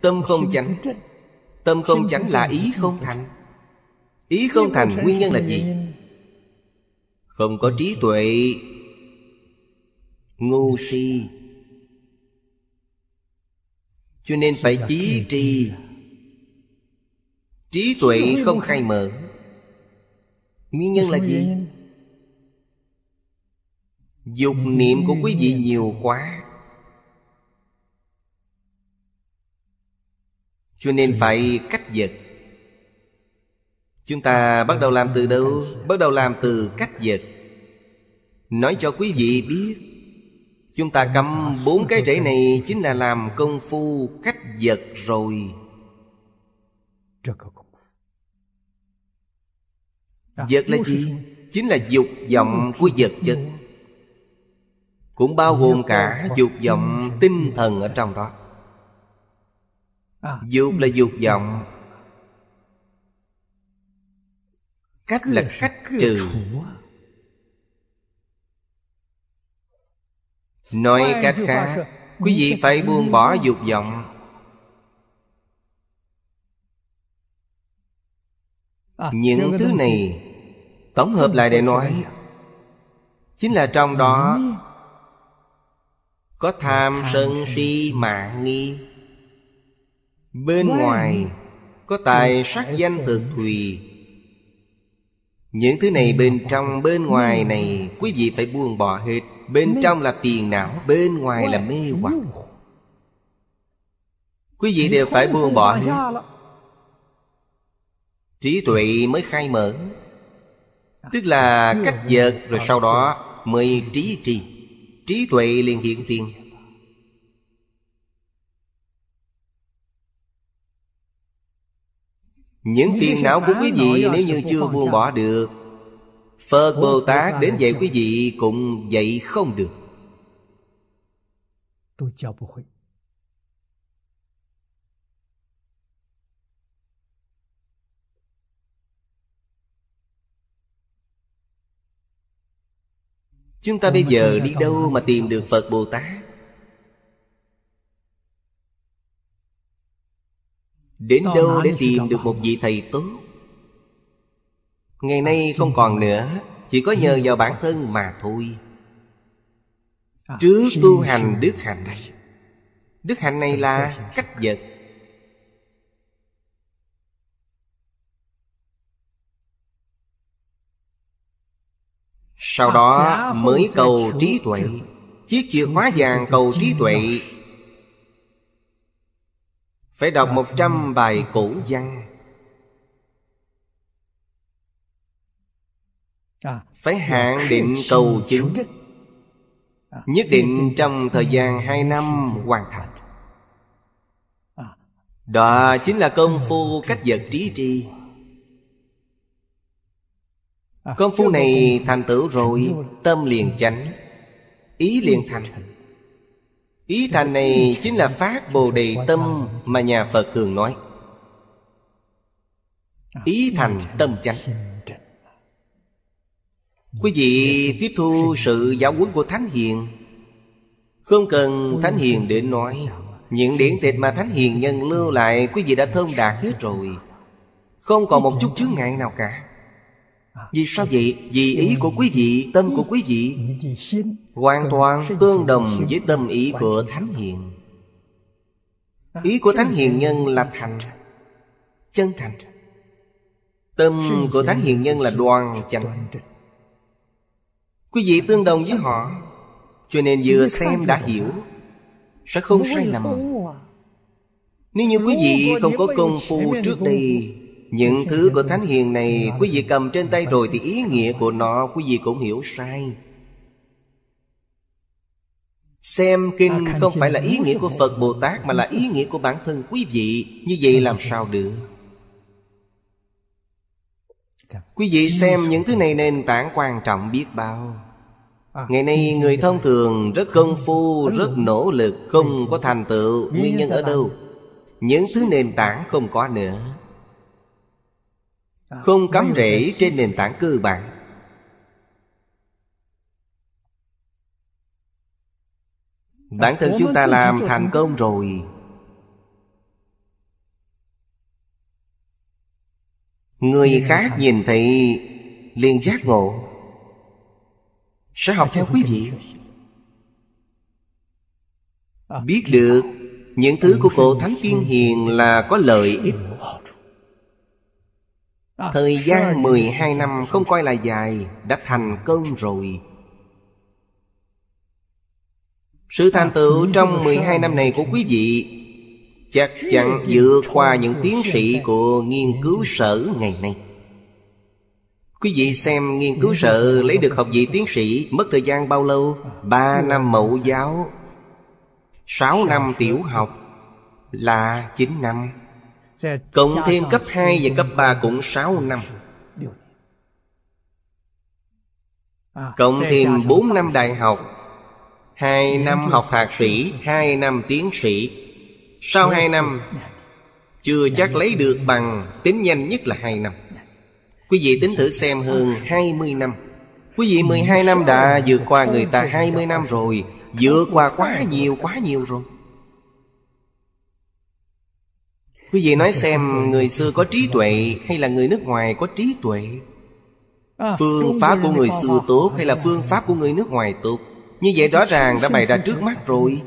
Tâm không chánh Tâm không chánh là ý không thành Ý không thành nguyên nhân là gì? Không có trí tuệ Ngu si Cho nên phải chí tri, Trí tuệ không khai mở Nguyên nhân là gì? Dục niệm của quý vị nhiều quá Cho nên phải cách vật Chúng ta bắt đầu làm từ đâu? Bắt đầu làm từ cách vật Nói cho quý vị biết Chúng ta cầm bốn cái rễ này Chính là làm công phu cách vật rồi Vật là gì? Chính là dục vọng của vật chất Cũng bao gồm cả dục vọng tinh thần ở trong đó Dục à. là dục vọng Cách là cách trừ Nói cách khác Quý vị phải buông bỏ dục vọng à, Những thứ này Tổng hợp lại để nói Chính là trong đó Có tham sân si mạng nghi Bên ngoài Có tài sắc danh thực thùy Những thứ này bên trong bên ngoài này Quý vị phải buông bỏ hết Bên trong là phiền não Bên ngoài là mê hoặc Quý vị đều phải buông bỏ hết Trí tuệ mới khai mở à, Tức là cách dợt rồi sau đó mới trí trì Trí tuệ liền hiện tiền Những phiền não của quý vị nếu như chưa buông bỏ được Phật Bồ Tát đến dạy quý vị cũng dạy không được Chúng ta bây giờ đi đâu mà tìm được Phật Bồ Tát Đến đâu để tìm được một vị thầy tốt Ngày nay không còn nữa Chỉ có nhờ vào bản thân mà thôi à, Trước tu hành đức hạnh Đức hạnh này là cách vật Sau đó mới cầu trí tuệ Chiếc chìa khóa vàng cầu trí tuệ phải đọc một trăm bài cổ văn à, Phải dạ. hạn định cầu chứng à, Nhất định trong thời gian hai năm hoàn thành Đó chính là công phu cách vật trí tri à, Công phu này thành tựu rồi Tâm liền chánh Ý liền thành Ý thành này chính là phát Bồ Đề Tâm mà nhà Phật thường nói. Ý thành tâm chánh. Quý vị tiếp thu sự giáo huấn của Thánh Hiền Không cần Thánh Hiền để nói Những điển tịch mà Thánh Hiền nhân lưu lại Quý vị đã thông đạt hết rồi Không còn một chút chướng ngại nào cả À, vì sao vậy vì ý của quý vị tâm của quý vị hoàn toàn tương đồng với tâm ý của thánh hiền à, ý của thánh hiền nhân là thành chân thành tâm của thánh hiền nhân là đoàn chánh quý vị tương đồng với họ cho nên vừa xem đã hiểu sẽ không sai lầm à. nếu như quý vị không có công phu trước đây những thứ của Thánh Hiền này Quý vị cầm trên tay rồi Thì ý nghĩa của nó quý vị cũng hiểu sai Xem kinh không phải là ý nghĩa của Phật Bồ Tát Mà là ý nghĩa của bản thân quý vị Như vậy làm sao được dạ. Quý vị xem những thứ này nền tảng quan trọng biết bao Ngày nay người thông thường rất công phu, rất nỗ lực Không có thành tựu Nguyên nhân ở đâu? Những thứ nền tảng không có nữa không cắm rễ trên nền tảng cơ bản bản thân chúng ta làm thành công rồi người khác nhìn thấy liền giác ngộ sẽ học theo quý vị biết ờ, được những thứ của cổ thánh tiên hiền là có lợi ích Thời ờ, gian 12 năm không coi là dài Đã thành công rồi Sự thành à, tựu trong 12 năm này của quý vị Chắc chắn dựa qua những tiến sĩ của nghiên cứu sở ngày nay Quý vị xem nghiên cứu sở lấy được học vị tiến sĩ Mất thời gian bao lâu? 3 năm mẫu giáo 6 năm tiểu học Là 9 năm Cộng thêm cấp 2 và cấp 3 cũng 6 năm Cộng thêm 4 năm đại học 2 năm học thạc sĩ 2 năm tiến sĩ Sau 2 năm Chưa chắc lấy được bằng Tính nhanh nhất là 2 năm Quý vị tính thử xem hơn 20 năm Quý vị 12 năm đã vượt qua người ta 20 năm rồi Vượt qua quá nhiều quá nhiều rồi Quý vị nói xem người xưa có trí tuệ hay là người nước ngoài có trí tuệ à, Phương pháp của người xưa tốt hay là phương pháp của người nước ngoài tốt Như vậy rõ ràng đã bày ra trước mắt rồi